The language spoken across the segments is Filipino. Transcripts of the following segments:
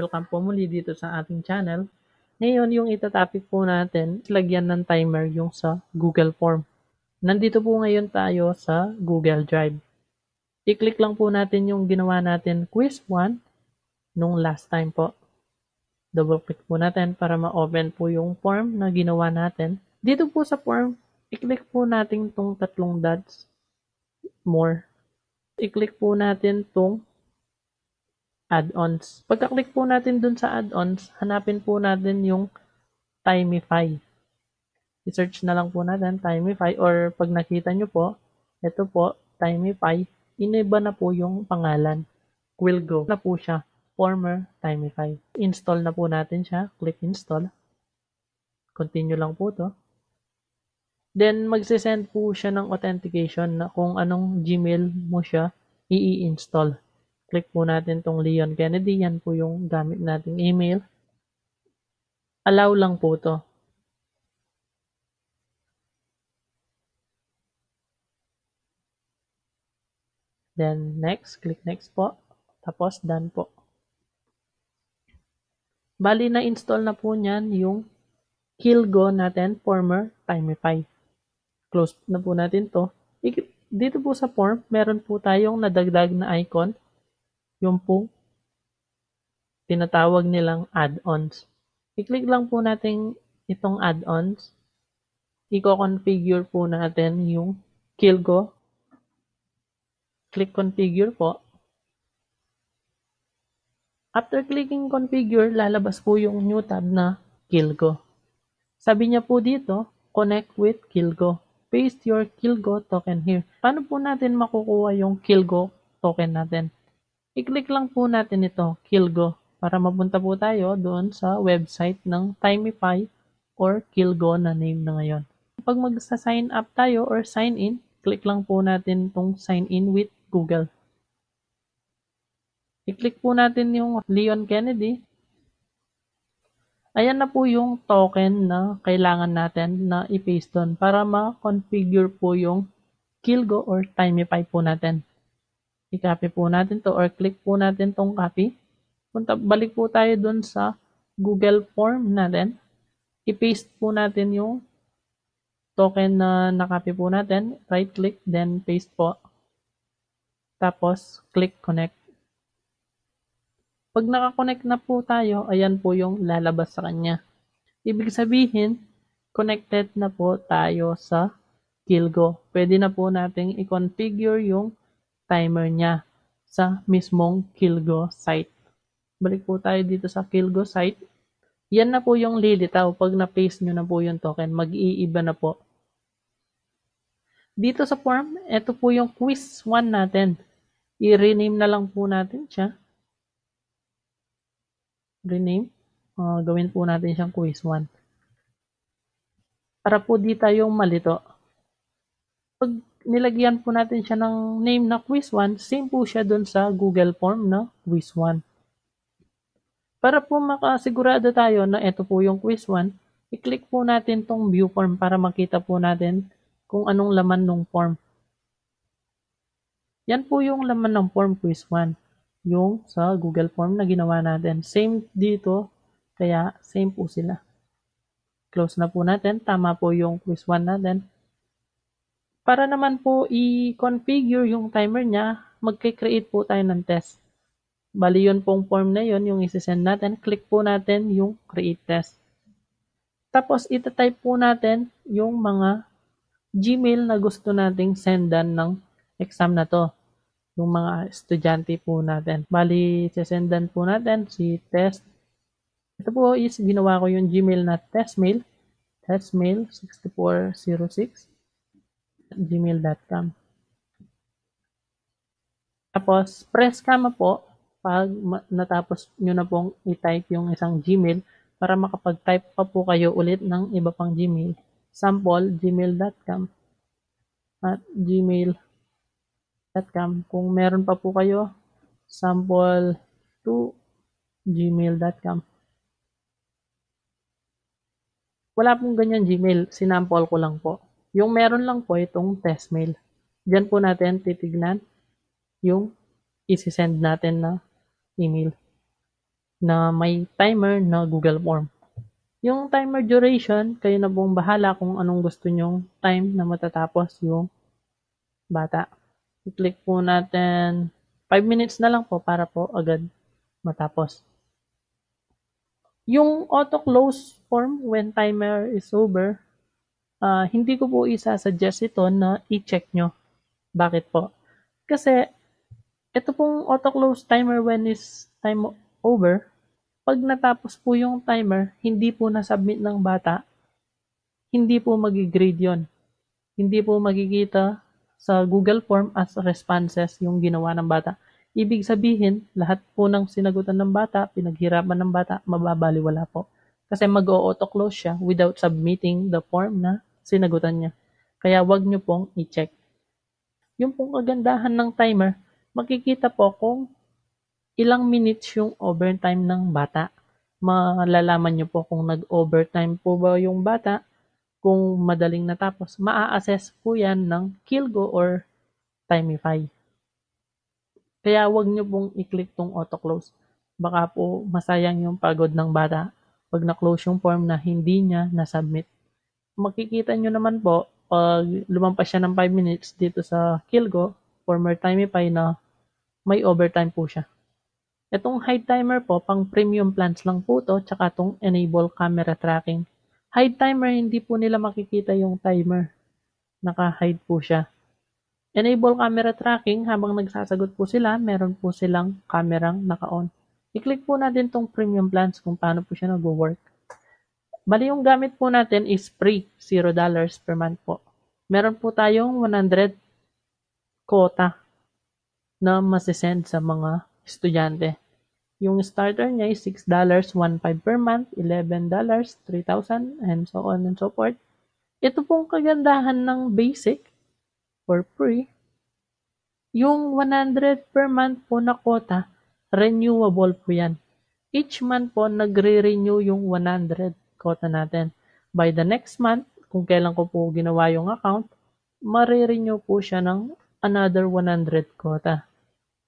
Welcome po muli dito sa ating channel. Ngayon, yung itatopic po natin, lagyan ng timer yung sa Google Form. Nandito po ngayon tayo sa Google Drive. I-click lang po natin yung ginawa natin quiz 1 nung last time po. Double click po natin para ma-open po yung form na ginawa natin. Dito po sa form, i-click po natin tong tatlong dots more. I-click po natin tong add-ons. Pagka-click po natin dun sa add-ons, hanapin po natin yung Timeify. I-search na lang po natin Timeify or pag nakita nyo po, ito po, Timeify, iniba na po yung pangalan. Quillgo na po siya, former Timeify. Install na po natin siya, click install. Continue lang po to. Then, magse-send po siya ng authentication na kung anong Gmail mo siya i-install. Click po natin tong Leon Kennedy. Yan po yung gamit nating email. Allow lang po to. Then, next. Click next po. Tapos, done po. Bali, na-install na po niyan yung Kilgo natin, former Timify close na po natin to. Dito po sa form, meron po tayong nadagdag na icon. Yung po tinatawag nilang add-ons. I-click lang po natin itong add-ons. I-configure po natin yung Kilgo. Click configure po. After clicking configure, lalabas po yung new tab na Kilgo. Sabi niya po dito, connect with Kilgo paste your Kilgo token here. Paano po natin makukuha yung Kilgo token natin? I-click lang po natin ito, Kilgo, para mapunta po tayo doon sa website ng Timify or Kilgo na name na ngayon. Pag mag-sign up tayo or sign in, click lang po natin itong sign in with Google. I-click po natin yung Leon Kennedy Ayan na po yung token na kailangan natin na i-paste doon para ma-configure po yung Kilgo or Timeify po natin. I-copy po natin to or click po natin tong copy. Punta, balik po tayo doon sa Google Form natin. I-paste po natin yung token na nakopy po natin. Right click, then paste po. Tapos, click connect. Pag nakakonect na po tayo, ayan po yung lalabas sa kanya. Ibig sabihin, connected na po tayo sa Kilgo. Pwede na po nating i-configure yung timer niya sa mismong Kilgo site. Balik po tayo dito sa Kilgo site. Yan na po yung lilitaw. Pag na-paste nyo na po yung token, mag-iiba na po. Dito sa form, ito po yung quiz 1 natin. I-rename na lang po natin siya rename, uh, gawin po natin siyang quiz 1. Para po di tayong malito. Pag nilagyan po natin siya ng name na quiz 1, same po siya doon sa Google form na quiz 1. Para po makasigurado tayo na ito po yung quiz 1, i-click po natin tong view form para makita po natin kung anong laman ng form. Yan po yung laman ng form quiz 1 yung sa Google Form na ginawa natin. Same dito, kaya same po sila. Close na po natin. Tama po yung quiz 1 natin. Para naman po i-configure yung timer niya, magkikreate po tayo ng test. Bali yun pong form na yun, yung isi-send natin. Click po natin yung create test. Tapos type po natin yung mga Gmail na gusto nating sendan ng exam na to yung mga estudyante po natin. Bali, sesendan po natin si test. Ito po is ginawa ko yung Gmail na testmail, testmail6406 gmail.com. Tapos, press kama po pag natapos nyo na pong i-type yung isang Gmail para makapag-type pa po kayo ulit ng iba pang Gmail. Sample, gmail.com at gmail.com gmail.com. Kung meron pa po kayo, sample to gmail.com. Wala pong ganyan Gmail, sinample ko lang po. Yung meron lang po itong test mail. Diyan po natin titignan yung isi-send natin na email na may timer na Google Form. Yung timer duration, kayo na pong bahala kung anong gusto nyong time na matatapos yung bata. I-click po natin 5 minutes na lang po para po agad matapos. Yung auto-close form when timer is over, uh, hindi ko po isa-suggest ito na i-check nyo. Bakit po? Kasi ito pong auto-close timer when is time over, pag natapos po yung timer, hindi po na-submit ng bata, hindi po magigrade yon Hindi po magkikita sa Google Form as responses yung ginawa ng bata. Ibig sabihin, lahat po ng sinagutan ng bata, pinaghirapan ng bata, mababaliwala po. Kasi mag-auto-close siya without submitting the form na sinagutan niya. Kaya wag nyo pong i-check. Yung pong kagandahan ng timer, makikita po kung ilang minutes yung overtime ng bata. Malalaman nyo po kung nag-overtime po ba yung bata kung madaling natapos, maa-assess po yan ng Kilgo or Timeify. Kaya wag nyo pong i-click tong auto-close. Baka po masayang yung pagod ng bata pag na-close yung form na hindi niya na-submit. Makikita nyo naman po, pag lumampas siya ng 5 minutes dito sa Kilgo, former Timeify na may overtime po siya. Itong high timer po, pang premium plans lang po to, tsaka itong enable camera tracking Hide timer, hindi po nila makikita yung timer. Naka-hide po siya. Enable camera tracking, habang nagsasagot po sila, meron po silang kamerang naka-on. I-click po natin tong premium plans kung paano po siya nag-work. Bali yung gamit po natin is free, $0 per month po. Meron po tayong 100 quota na masisend sa mga estudyante. Yung starter niya is $6.15 per month, $11, 3,000, and so on and so forth. Ito pong kagandahan ng basic for free. Yung 100 per month po na quota, renewable po yan. Each month po, nagre-renew yung 100 quota natin. By the next month, kung kailan ko po ginawa yung account, mare-renew po siya ng another 100 quota.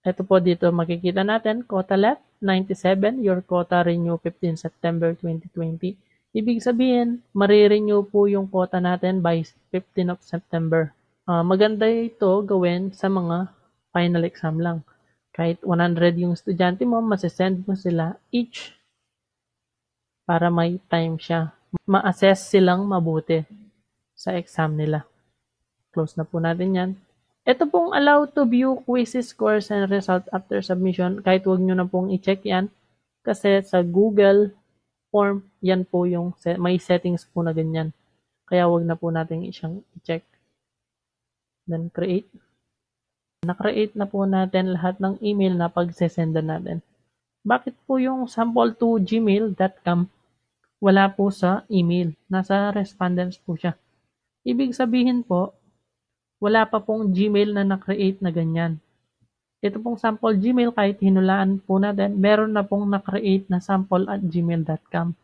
Ito po dito makikita natin, quota left, 97, your quota renew 15 September 2020. Ibig sabihin, marirenew po yung quota natin by 15 of September. Uh, maganda ito gawin sa mga final exam lang. Kahit 100 yung estudyante mo, masesend mo sila each para may time siya. Ma-assess silang mabuti sa exam nila. Close na po natin yan. Ito pong allow to view quizzes, scores, and result after submission. Kahit wag nyo na pong i-check yan. Kasi sa Google form, yan po yung set, may settings po na ganyan. Kaya wag na po natin siyang i-check. Then create. Na-create na po natin lahat ng email na pagsesendan natin. Bakit po yung sample to gmail.com wala po sa email? Nasa respondents po siya. Ibig sabihin po, wala pa pong Gmail na na-create na ganyan. Ito pong sample Gmail kahit hinulaan po natin, meron na pong na-create na sample at gmail.com.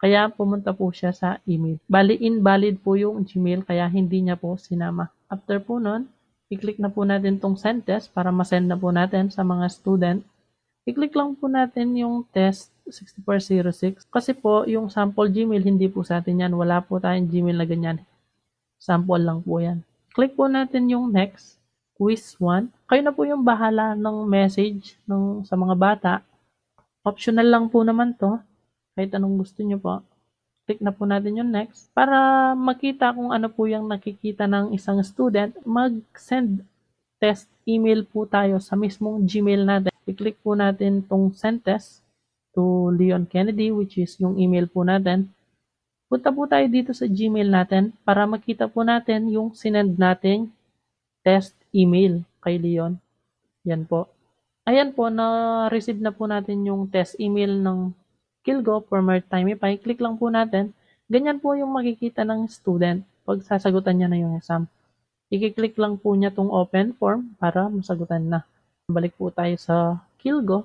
Kaya pumunta po siya sa email. Bali invalid po yung Gmail kaya hindi niya po sinama. After po nun, i-click na po natin tong send test para masend na po natin sa mga student. I-click lang po natin yung test 6406 kasi po yung sample Gmail hindi po sa atin yan. Wala po tayong Gmail na ganyan. Sample lang po yan click po natin yung next, quiz 1. Kayo na po yung bahala ng message ng, sa mga bata. Optional lang po naman to. Kahit anong gusto nyo po. Click na po natin yung next. Para makita kung ano po yung nakikita ng isang student, mag-send test email po tayo sa mismong Gmail natin. I-click po natin tong send test to Leon Kennedy which is yung email po natin. Punta po tayo dito sa Gmail natin para makita po natin yung sinend natin test email kay Leon. Yan po. Ayan po, na-receive na po natin yung test email ng Kilgo for Maritime Click lang po natin. Ganyan po yung makikita ng student pag sasagutan niya na yung exam. I-click lang po niya tong open form para masagutan na. Balik po tayo sa Kilgo.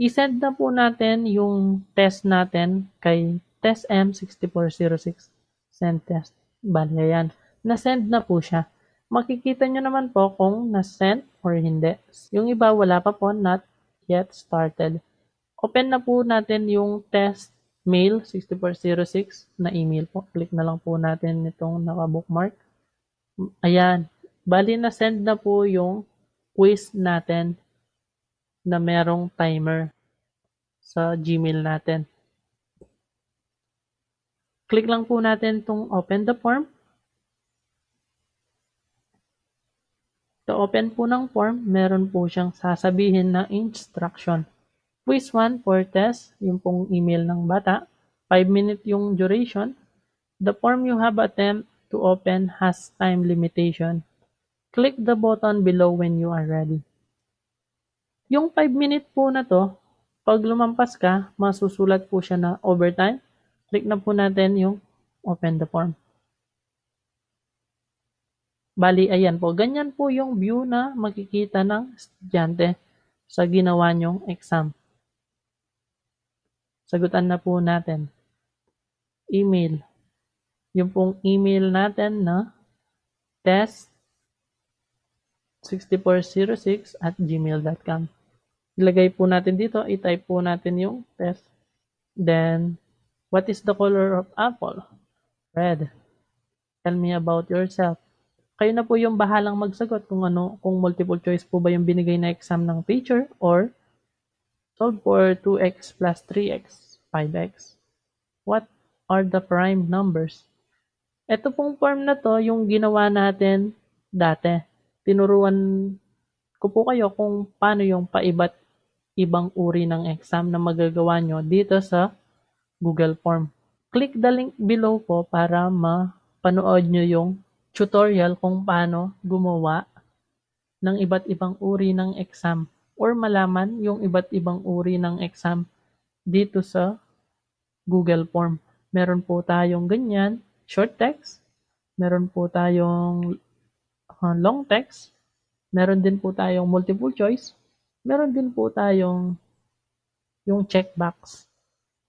I-send na po natin yung test natin kay test M6406 send test. Bali, ayan. Nasend na po siya. Makikita nyo naman po kung nasend or hindi. Yung iba wala pa po, not yet started. Open na po natin yung test mail 6406 na email po. Click na lang po natin itong naka-bookmark. Ayan. Bali na send na po yung quiz natin na merong timer sa Gmail natin click lang po natin itong open the form. To open po ng form, meron po siyang sasabihin na instruction. Quiz 1 for test, yung pong email ng bata. 5 minute yung duration. The form you have attempt to open has time limitation. Click the button below when you are ready. Yung 5 minute po na to, pag lumampas ka, masusulat po siya na overtime click na po natin yung open the form. Bali, ayan po. Ganyan po yung view na makikita ng estudyante sa ginawa nyong exam. Sagutan na po natin. Email. Yung pong email natin na test 6406 at gmail.com. Ilagay po natin dito, itype po natin yung test. Then, What is the color of apple? Red. Tell me about yourself. Kayo na po yung bahalang magsagot kung ano, kung multiple choice po ba yung binigay na exam ng teacher or solve for 2x plus 3x, 5x. What are the prime numbers? Ito pong form na to, yung ginawa natin dati. Tinuruan ko po kayo kung paano yung paibat ibang uri ng exam na magagawa nyo dito sa Google Form. Click the link below po para mapanood nyo yung tutorial kung paano gumawa ng iba't ibang uri ng exam or malaman yung iba't ibang uri ng exam dito sa Google Form. Meron po tayong ganyan, short text, meron po tayong ah, long text, meron din po tayong multiple choice, meron din po tayong yung checkbox.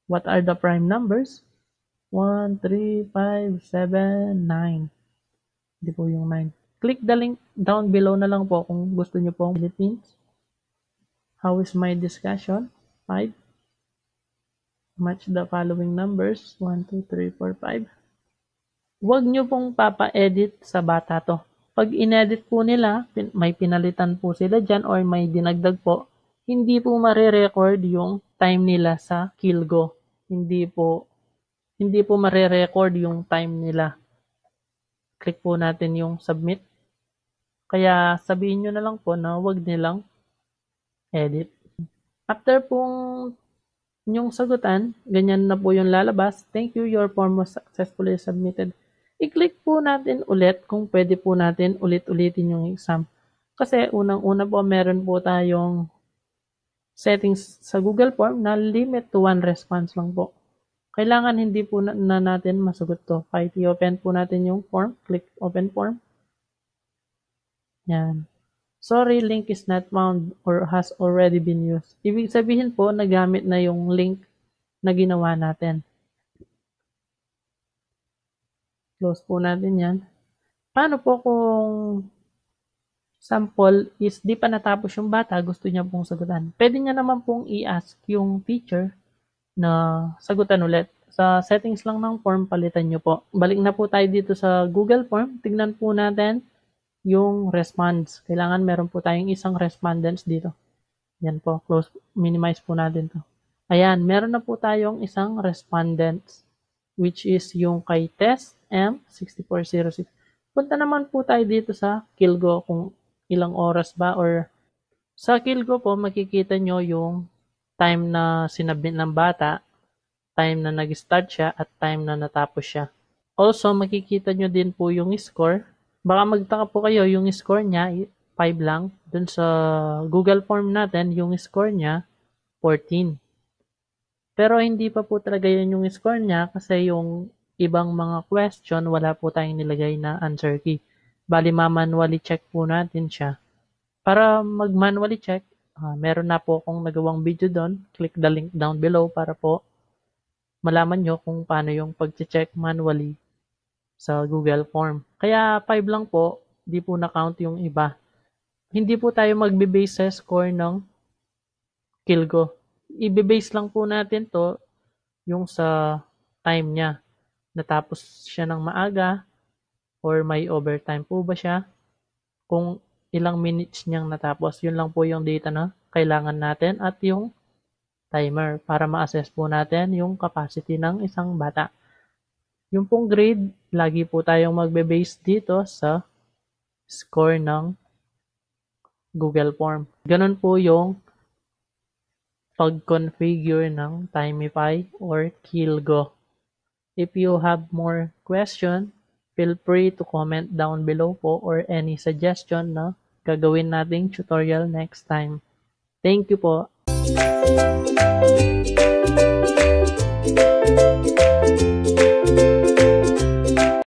What are the prime numbers? 1, 3, 5, 7, 9. Hindi po yung 9. Click the link down below na lang po kung gusto nyo pong Philippines. How is my discussion? 5. Match the following numbers. 1, 2, 3, 4, 5. Huwag nyo pong papa-edit sa bata to. Pag inedit po nila, may pinalitan po sila dyan or may dinagdag po, hindi po mare-record yung time nila sa Kilgo hindi po hindi po mare-record yung time nila. Click po natin yung submit. Kaya sabihin nyo na lang po na wag nilang edit. After pong yung sagutan, ganyan na po yung lalabas. Thank you, your form was successfully submitted. I-click po natin ulit kung pwede po natin ulit-ulitin yung exam. Kasi unang-una po meron po tayong settings sa Google Form na limit to one response lang po. Kailangan hindi po na, na natin masagot to. Kahit i-open po natin yung form, click open form. Yan. Sorry, link is not found or has already been used. Ibig sabihin po, nagamit na yung link na ginawa natin. Close po natin yan. Paano po kung Sample is, di pa natapos yung bata, gusto niya pong sagutan. Pwede nga naman pong i-ask yung teacher na sagutan ulit. Sa settings lang ng form, palitan niyo po. Balik na po tayo dito sa Google Form. Tignan po natin yung response. Kailangan meron po tayong isang respondents dito. Yan po, close, minimize po natin to. Ayan, meron na po tayong isang respondents which is yung kay test M6406. Punta naman po tayo dito sa Kilgo kung ilang oras ba or sa Kilgo po makikita nyo yung time na sinabit ng bata, time na nag-start siya at time na natapos siya. Also, makikita nyo din po yung score. Baka magtaka po kayo, yung score niya, 5 lang. Dun sa Google Form natin, yung score niya, 14. Pero hindi pa po talaga yun yung score niya kasi yung ibang mga question, wala po tayong nilagay na answer key. Bali, ma-manually check po natin siya. Para mag-manually check, uh, meron na po akong nagawang video doon. Click the link down below para po malaman nyo kung paano yung pag-check manually sa Google Form. Kaya 5 lang po, di po na-count yung iba. Hindi po tayo magbe-base sa score ng Kilgo. Ibe-base lang po natin to yung sa time niya. Natapos siya ng maaga, or may overtime po ba siya? Kung ilang minutes niyang natapos. Yun lang po yung data na kailangan natin at yung timer para ma-assess po natin yung capacity ng isang bata. Yung pong grade, lagi po tayong magbe-base dito sa score ng Google Form. Ganun po yung pag-configure ng Timify or Kilgo. If you have more question, Feel free to comment down below po or any suggestion na gagawin nating tutorial next time. Thank you po!